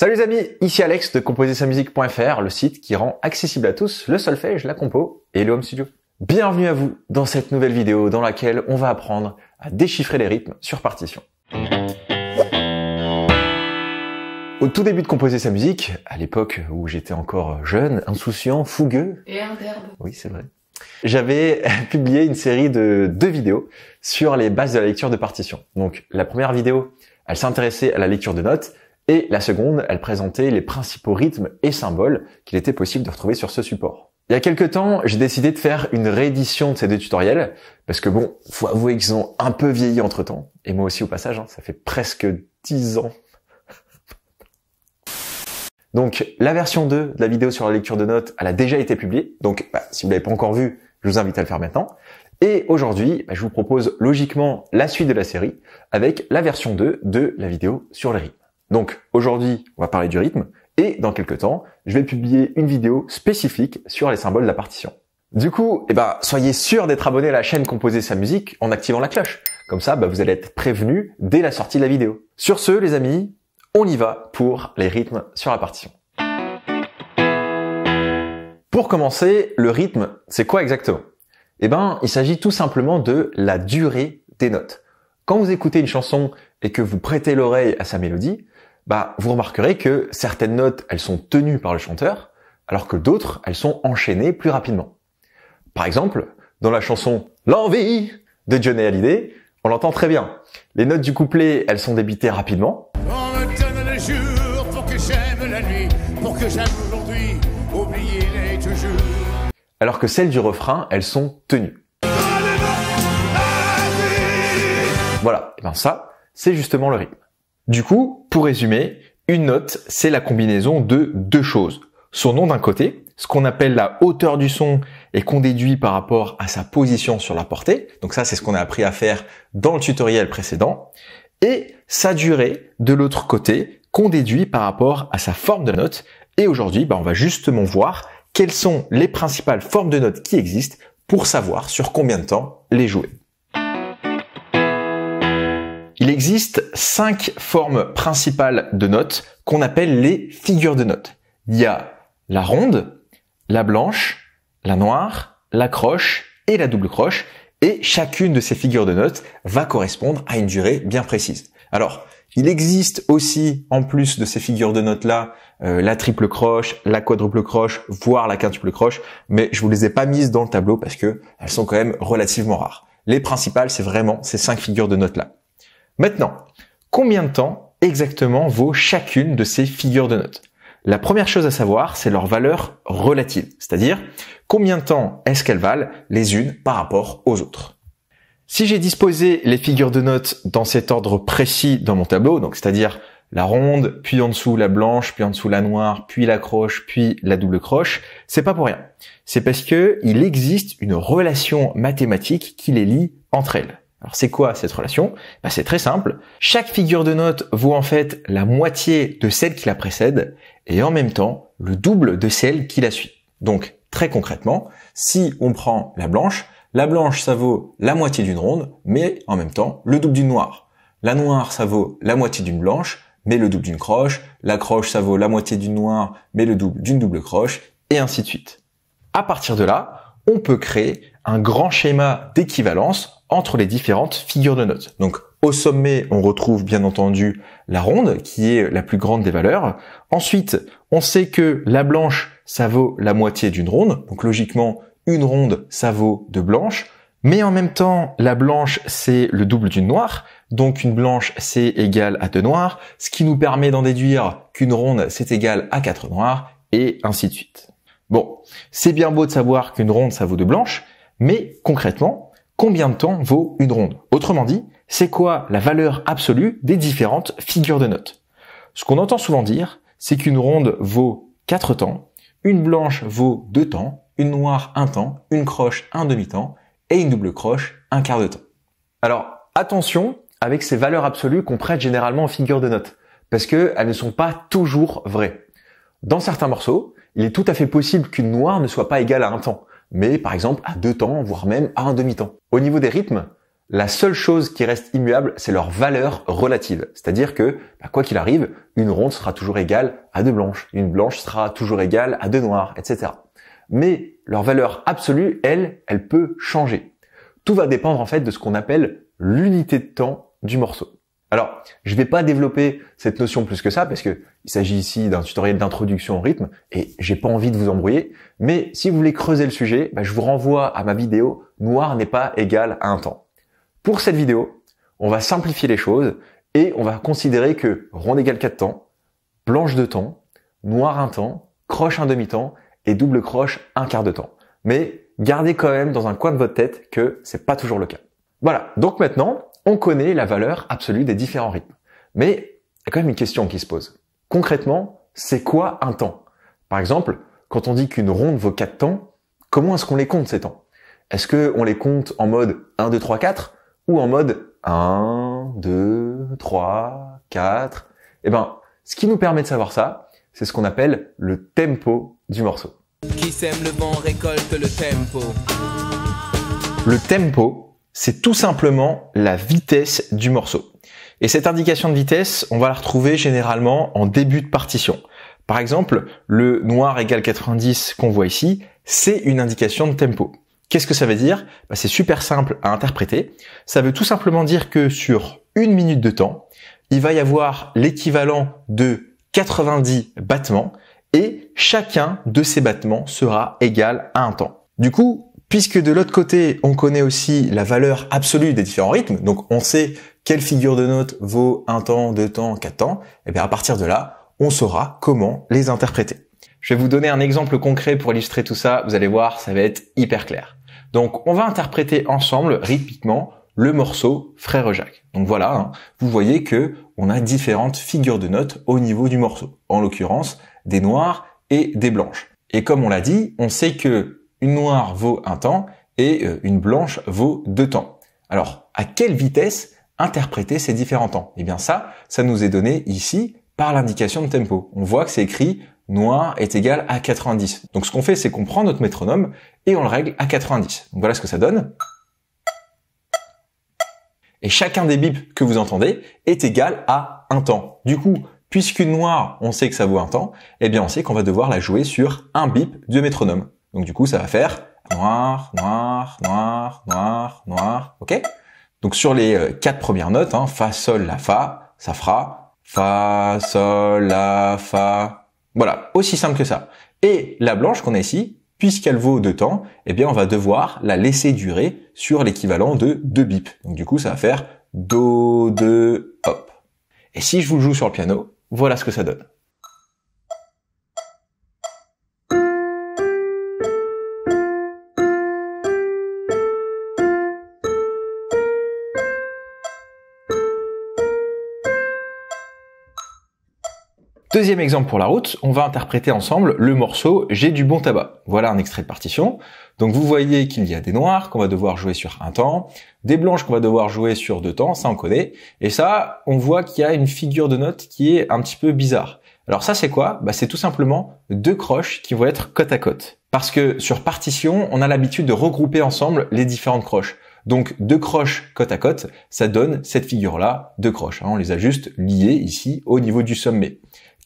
Salut les amis, ici Alex de composer-sa-musique.fr, le site qui rend accessible à tous le solfège, la compo et le home studio. Bienvenue à vous dans cette nouvelle vidéo dans laquelle on va apprendre à déchiffrer les rythmes sur partition. Au tout début de composer sa musique, à l'époque où j'étais encore jeune, insouciant, fougueux. Et un Oui, c'est vrai. J'avais publié une série de deux vidéos sur les bases de la lecture de partition. Donc, la première vidéo, elle s'intéressait à la lecture de notes et la seconde, elle présentait les principaux rythmes et symboles qu'il était possible de retrouver sur ce support. Il y a quelques temps, j'ai décidé de faire une réédition de ces deux tutoriels, parce que bon, faut avouer qu'ils ont un peu vieilli entre temps, et moi aussi au passage, hein, ça fait presque 10 ans. donc la version 2 de la vidéo sur la lecture de notes, elle a déjà été publiée, donc bah, si vous l'avez pas encore vue, je vous invite à le faire maintenant. Et aujourd'hui, bah, je vous propose logiquement la suite de la série, avec la version 2 de la vidéo sur les rythmes. Donc aujourd'hui, on va parler du rythme et dans quelques temps, je vais publier une vidéo spécifique sur les symboles de la partition. Du coup, eh ben, soyez sûr d'être abonné à la chaîne Composer sa musique en activant la cloche. Comme ça, bah, vous allez être prévenu dès la sortie de la vidéo. Sur ce, les amis, on y va pour les rythmes sur la partition. Pour commencer, le rythme, c'est quoi exactement Eh ben, il s'agit tout simplement de la durée des notes. Quand vous écoutez une chanson et que vous prêtez l'oreille à sa mélodie, bah, vous remarquerez que certaines notes, elles sont tenues par le chanteur, alors que d'autres, elles sont enchaînées plus rapidement. Par exemple, dans la chanson L'envie de Johnny Hallyday, on l'entend très bien. Les notes du couplet, elles sont débitées rapidement. Alors que celles du refrain, elles sont tenues. Voilà, et eh ben, ça, c'est justement le rythme. Du coup, pour résumer, une note, c'est la combinaison de deux choses. Son nom d'un côté, ce qu'on appelle la hauteur du son et qu'on déduit par rapport à sa position sur la portée. Donc ça, c'est ce qu'on a appris à faire dans le tutoriel précédent. Et sa durée de l'autre côté qu'on déduit par rapport à sa forme de note. Et aujourd'hui, bah, on va justement voir quelles sont les principales formes de notes qui existent pour savoir sur combien de temps les jouer. Il existe cinq formes principales de notes qu'on appelle les figures de notes. Il y a la ronde, la blanche, la noire, la croche et la double croche. Et chacune de ces figures de notes va correspondre à une durée bien précise. Alors, il existe aussi, en plus de ces figures de notes-là, euh, la triple croche, la quadruple croche, voire la quintuple croche, mais je vous les ai pas mises dans le tableau parce que elles sont quand même relativement rares. Les principales, c'est vraiment ces cinq figures de notes-là. Maintenant, combien de temps exactement vaut chacune de ces figures de notes La première chose à savoir, c'est leur valeur relative, c'est-à-dire combien de temps est-ce qu'elles valent les unes par rapport aux autres. Si j'ai disposé les figures de notes dans cet ordre précis dans mon tableau, donc c'est-à-dire la ronde, puis en dessous la blanche, puis en dessous la noire, puis la croche, puis la double croche, c'est pas pour rien. C'est parce que il existe une relation mathématique qui les lie entre elles. Alors c'est quoi cette relation bah, C'est très simple. Chaque figure de note vaut en fait la moitié de celle qui la précède et en même temps le double de celle qui la suit. Donc très concrètement, si on prend la blanche, la blanche ça vaut la moitié d'une ronde mais en même temps le double d'une noire. La noire ça vaut la moitié d'une blanche mais le double d'une croche, la croche ça vaut la moitié d'une noire mais le double d'une double croche et ainsi de suite. À partir de là, on peut créer un grand schéma d'équivalence entre les différentes figures de notes. Donc au sommet, on retrouve bien entendu la ronde, qui est la plus grande des valeurs. Ensuite, on sait que la blanche, ça vaut la moitié d'une ronde. Donc logiquement, une ronde, ça vaut deux blanches. Mais en même temps, la blanche, c'est le double d'une noire. Donc une blanche, c'est égal à deux noires, Ce qui nous permet d'en déduire qu'une ronde, c'est égal à quatre noires, Et ainsi de suite. Bon, c'est bien beau de savoir qu'une ronde, ça vaut deux blanches. Mais concrètement, combien de temps vaut une ronde Autrement dit, c'est quoi la valeur absolue des différentes figures de notes Ce qu'on entend souvent dire, c'est qu'une ronde vaut 4 temps, une blanche vaut 2 temps, une noire 1 temps, une croche 1 demi-temps et une double croche un quart de temps. Alors attention avec ces valeurs absolues qu'on prête généralement aux figures de notes, parce qu'elles ne sont pas toujours vraies. Dans certains morceaux, il est tout à fait possible qu'une noire ne soit pas égale à un temps, mais par exemple à deux temps, voire même à un demi-temps. Au niveau des rythmes, la seule chose qui reste immuable, c'est leur valeur relative. C'est-à-dire que, bah, quoi qu'il arrive, une ronde sera toujours égale à deux blanches, une blanche sera toujours égale à deux noires, etc. Mais leur valeur absolue, elle, elle peut changer. Tout va dépendre en fait de ce qu'on appelle l'unité de temps du morceau. Alors, je ne vais pas développer cette notion plus que ça parce que il s'agit ici d'un tutoriel d'introduction au rythme et j'ai pas envie de vous embrouiller. Mais si vous voulez creuser le sujet, bah, je vous renvoie à ma vidéo Noir n'est pas égal à un temps. Pour cette vidéo, on va simplifier les choses et on va considérer que rond égale 4 temps, blanche de temps, noir un temps, croche un demi-temps et double croche un quart de temps. Mais gardez quand même dans un coin de votre tête que c'est pas toujours le cas. Voilà. Donc maintenant, on connaît la valeur absolue des différents rythmes. Mais il y a quand même une question qui se pose. Concrètement, c'est quoi un temps Par exemple, quand on dit qu'une ronde vaut 4 temps, comment est-ce qu'on les compte ces temps Est-ce qu'on les compte en mode 1, 2, 3, 4 ou en mode 1, 2, 3, 4 Eh ben, ce qui nous permet de savoir ça, c'est ce qu'on appelle le tempo du morceau. Qui sème le vent récolte le tempo. Le tempo, c'est tout simplement la vitesse du morceau. Et cette indication de vitesse, on va la retrouver généralement en début de partition. Par exemple, le noir égale 90 qu'on voit ici, c'est une indication de tempo. Qu'est-ce que ça veut dire bah, C'est super simple à interpréter. Ça veut tout simplement dire que sur une minute de temps, il va y avoir l'équivalent de 90 battements et chacun de ces battements sera égal à un temps. Du coup, Puisque de l'autre côté, on connaît aussi la valeur absolue des différents rythmes, donc on sait quelle figure de note vaut un temps, deux temps, quatre temps, et eh bien à partir de là, on saura comment les interpréter. Je vais vous donner un exemple concret pour illustrer tout ça, vous allez voir, ça va être hyper clair. Donc on va interpréter ensemble, rythmiquement, le morceau Frère Jacques. Donc voilà, hein, vous voyez que on a différentes figures de notes au niveau du morceau. En l'occurrence, des noirs et des blanches. Et comme on l'a dit, on sait que une noire vaut un temps et euh, une blanche vaut deux temps. Alors, à quelle vitesse interpréter ces différents temps Eh bien ça, ça nous est donné ici par l'indication de tempo. On voit que c'est écrit noir est égal à 90. Donc ce qu'on fait, c'est qu'on prend notre métronome et on le règle à 90. Donc voilà ce que ça donne. Et chacun des bips que vous entendez est égal à un temps. Du coup, puisqu'une noire, on sait que ça vaut un temps, eh bien on sait qu'on va devoir la jouer sur un bip du métronome. Donc du coup, ça va faire noir, noir, noir, noir, noir, ok Donc sur les euh, quatre premières notes, hein, fa, sol, la, fa, ça fera fa, sol, la, fa. Voilà, aussi simple que ça. Et la blanche qu'on a ici, puisqu'elle vaut deux temps, eh bien on va devoir la laisser durer sur l'équivalent de deux bips. Donc du coup, ça va faire do, de, hop. Et si je vous le joue sur le piano, voilà ce que ça donne. Deuxième exemple pour la route, on va interpréter ensemble le morceau J'ai du bon tabac. Voilà un extrait de partition. Donc vous voyez qu'il y a des noirs qu'on va devoir jouer sur un temps, des blanches qu'on va devoir jouer sur deux temps, ça on connaît. Et ça, on voit qu'il y a une figure de note qui est un petit peu bizarre. Alors ça c'est quoi bah, C'est tout simplement deux croches qui vont être côte à côte. Parce que sur partition, on a l'habitude de regrouper ensemble les différentes croches. Donc deux croches côte à côte, ça donne cette figure-là, deux croches. Hein. on les a juste liées ici au niveau du sommet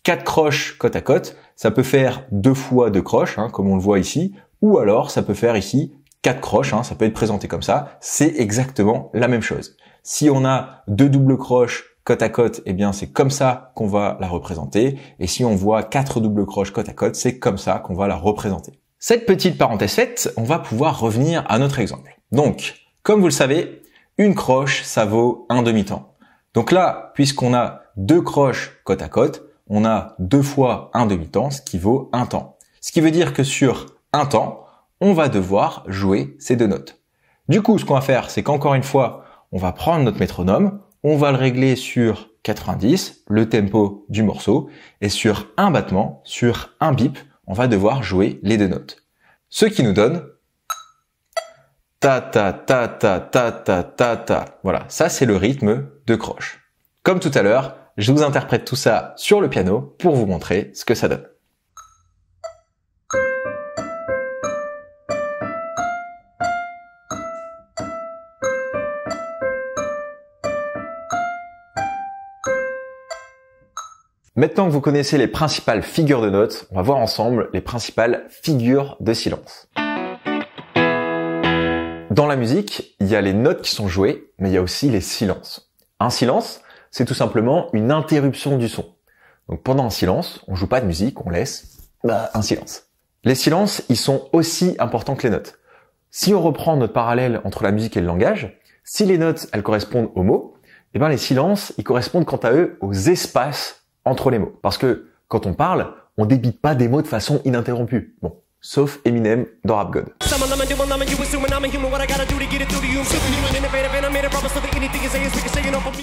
quatre croches côte à côte, ça peut faire deux fois deux croches, hein, comme on le voit ici, ou alors ça peut faire ici quatre croches, hein, ça peut être présenté comme ça, c'est exactement la même chose. Si on a deux doubles croches côte à côte, eh bien c'est comme ça qu'on va la représenter, et si on voit quatre doubles croches côte à côte, c'est comme ça qu'on va la représenter. Cette petite parenthèse faite, on va pouvoir revenir à notre exemple. Donc, comme vous le savez, une croche, ça vaut un demi-temps. Donc là, puisqu'on a deux croches côte à côte, on a deux fois un demi-temps, ce qui vaut un temps. Ce qui veut dire que sur un temps, on va devoir jouer ces deux notes. Du coup, ce qu'on va faire, c'est qu'encore une fois, on va prendre notre métronome, on va le régler sur 90, le tempo du morceau, et sur un battement, sur un bip, on va devoir jouer les deux notes. Ce qui nous donne ta ta ta ta ta ta ta ta. Voilà, ça c'est le rythme de croche. Comme tout à l'heure, je vous interprète tout ça sur le piano pour vous montrer ce que ça donne. Maintenant que vous connaissez les principales figures de notes, on va voir ensemble les principales figures de silence. Dans la musique, il y a les notes qui sont jouées, mais il y a aussi les silences. Un silence, c'est tout simplement une interruption du son. Donc pendant un silence, on joue pas de musique, on laisse bah, un silence. Les silences, ils sont aussi importants que les notes. Si on reprend notre parallèle entre la musique et le langage, si les notes, elles correspondent aux mots, eh ben les silences, ils correspondent quant à eux aux espaces entre les mots. Parce que quand on parle, on débite pas des mots de façon ininterrompue. Bon, sauf Eminem dans Rap God.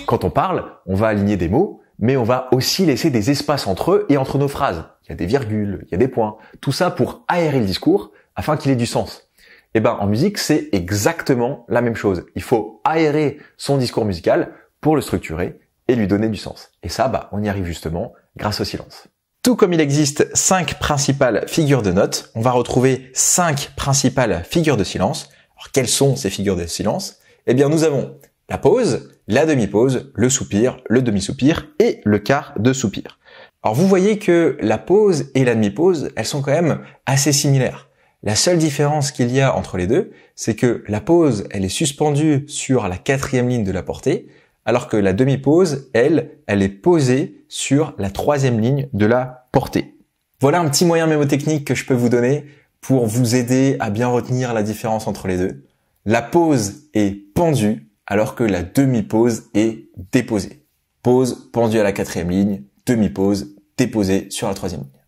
Quand on parle, on va aligner des mots, mais on va aussi laisser des espaces entre eux et entre nos phrases. Il y a des virgules, il y a des points. Tout ça pour aérer le discours afin qu'il ait du sens. Et eh ben, en musique, c'est exactement la même chose. Il faut aérer son discours musical pour le structurer et lui donner du sens. Et ça, bah, on y arrive justement grâce au silence. Tout comme il existe cinq principales figures de notes, on va retrouver cinq principales figures de silence. Alors quelles sont ces figures de silence Eh bien nous avons la pause, la demi-pause, le soupir, le demi-soupir et le quart de soupir. Alors vous voyez que la pause et la demi-pause, elles sont quand même assez similaires. La seule différence qu'il y a entre les deux, c'est que la pause, elle est suspendue sur la quatrième ligne de la portée, alors que la demi-pause, elle, elle est posée sur la troisième ligne de la portée. Voilà un petit moyen mémotechnique que je peux vous donner pour vous aider à bien retenir la différence entre les deux. La pause est pendue alors que la demi pose est déposée. Pause pendue à la quatrième ligne, demi-pause déposée sur la troisième ligne.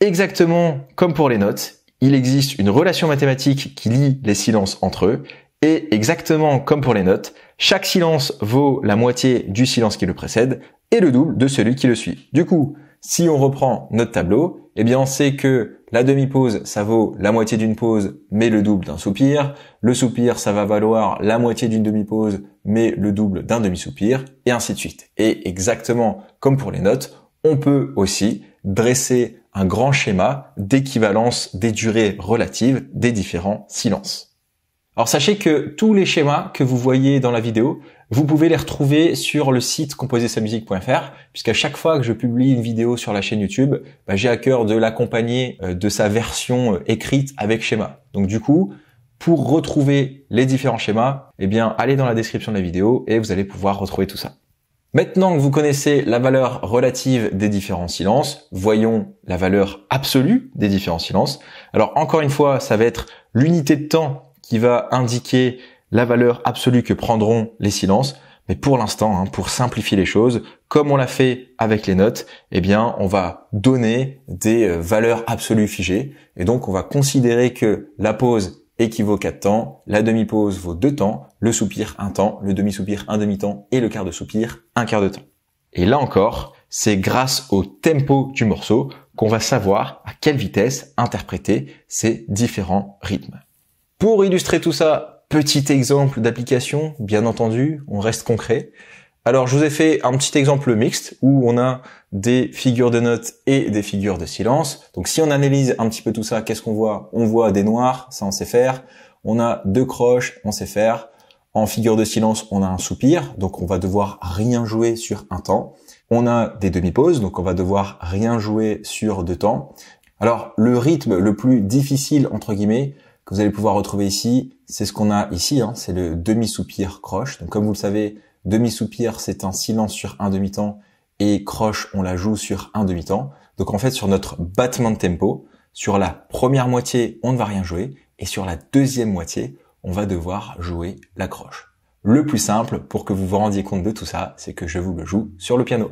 Exactement comme pour les notes, il existe une relation mathématique qui lie les silences entre eux et exactement comme pour les notes, chaque silence vaut la moitié du silence qui le précède et le double de celui qui le suit. Du coup, si on reprend notre tableau, eh bien on sait que la demi-pause, ça vaut la moitié d'une pause, mais le double d'un soupir. Le soupir, ça va valoir la moitié d'une demi-pause, mais le double d'un demi-soupir, et ainsi de suite. Et exactement comme pour les notes, on peut aussi dresser un grand schéma d'équivalence des durées relatives des différents silences. Alors sachez que tous les schémas que vous voyez dans la vidéo, vous pouvez les retrouver sur le site puisque puisqu'à chaque fois que je publie une vidéo sur la chaîne YouTube, bah, j'ai à cœur de l'accompagner euh, de sa version euh, écrite avec schéma. Donc du coup, pour retrouver les différents schémas, eh bien, allez dans la description de la vidéo et vous allez pouvoir retrouver tout ça. Maintenant que vous connaissez la valeur relative des différents silences, voyons la valeur absolue des différents silences. Alors encore une fois, ça va être l'unité de temps qui va indiquer la valeur absolue que prendront les silences. Mais pour l'instant, hein, pour simplifier les choses, comme on l'a fait avec les notes, eh bien, on va donner des euh, valeurs absolues figées. Et donc, on va considérer que la pause équivaut 4 temps, la demi-pause vaut 2 temps, le soupir 1 temps, le demi-soupir 1 demi-temps et le quart de soupir 1 quart de temps. Et là encore, c'est grâce au tempo du morceau qu'on va savoir à quelle vitesse interpréter ces différents rythmes. Pour illustrer tout ça, petit exemple d'application, bien entendu, on reste concret. Alors je vous ai fait un petit exemple mixte où on a des figures de notes et des figures de silence. Donc si on analyse un petit peu tout ça, qu'est-ce qu'on voit On voit des noirs, ça on sait faire. On a deux croches, on sait faire. En figure de silence, on a un soupir, donc on va devoir rien jouer sur un temps. On a des demi-pauses, donc on va devoir rien jouer sur deux temps. Alors le rythme le plus difficile entre guillemets, que vous allez pouvoir retrouver ici. C'est ce qu'on a ici, hein, c'est le demi-soupir croche. Donc comme vous le savez, demi-soupir, c'est un silence sur un demi-temps et croche, on la joue sur un demi-temps. Donc en fait, sur notre battement de tempo, sur la première moitié, on ne va rien jouer et sur la deuxième moitié, on va devoir jouer la croche. Le plus simple pour que vous vous rendiez compte de tout ça, c'est que je vous le joue sur le piano.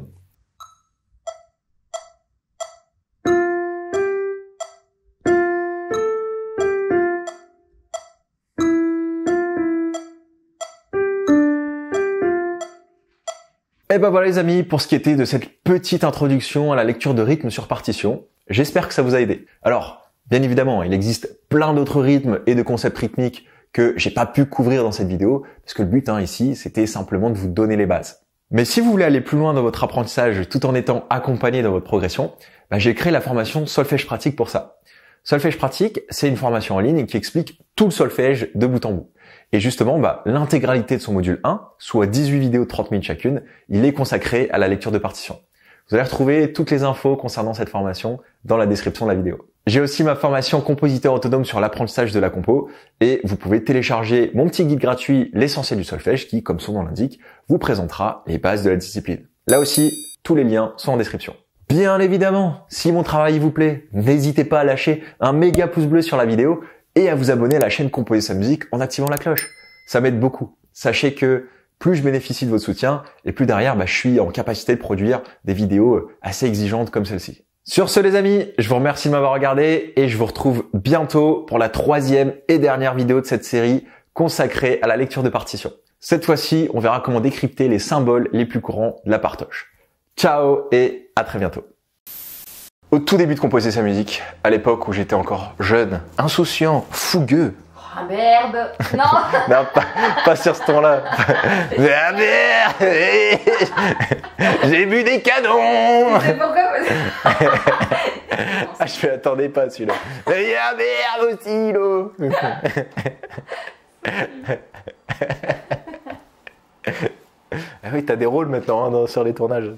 Et eh ben voilà les amis pour ce qui était de cette petite introduction à la lecture de rythme sur partition. J'espère que ça vous a aidé. Alors, bien évidemment, il existe plein d'autres rythmes et de concepts rythmiques que j'ai pas pu couvrir dans cette vidéo, parce que le but hein, ici, c'était simplement de vous donner les bases. Mais si vous voulez aller plus loin dans votre apprentissage tout en étant accompagné dans votre progression, ben, j'ai créé la formation Solfège pratique pour ça. Solfège pratique, c'est une formation en ligne qui explique tout le solfège de bout en bout. Et justement, bah, l'intégralité de son module 1, soit 18 vidéos de 30 minutes chacune, il est consacré à la lecture de partition. Vous allez retrouver toutes les infos concernant cette formation dans la description de la vidéo. J'ai aussi ma formation compositeur autonome sur l'apprentissage de la compo et vous pouvez télécharger mon petit guide gratuit L'essentiel du solfège qui, comme son nom l'indique, vous présentera les bases de la discipline. Là aussi, tous les liens sont en description. Bien évidemment, si mon travail vous plaît, n'hésitez pas à lâcher un méga pouce bleu sur la vidéo et à vous abonner à la chaîne Composer sa musique en activant la cloche. Ça m'aide beaucoup. Sachez que plus je bénéficie de votre soutien et plus derrière, bah, je suis en capacité de produire des vidéos euh, assez exigeantes comme celle-ci. Sur ce les amis, je vous remercie de m'avoir regardé et je vous retrouve bientôt pour la troisième et dernière vidéo de cette série consacrée à la lecture de partitions. Cette fois-ci, on verra comment décrypter les symboles les plus courants de la partoche. Ciao et à très bientôt au tout début de composer sa musique, à l'époque où j'étais encore jeune, insouciant, fougueux. Ah merde Non Non, pas, sur ce ton-là. ah merde J'ai bu des canons pourquoi ah, Je ne attendais pas celui-là. ah merde aussi, l'eau Ah oui, t'as des rôles maintenant hein, sur les tournages.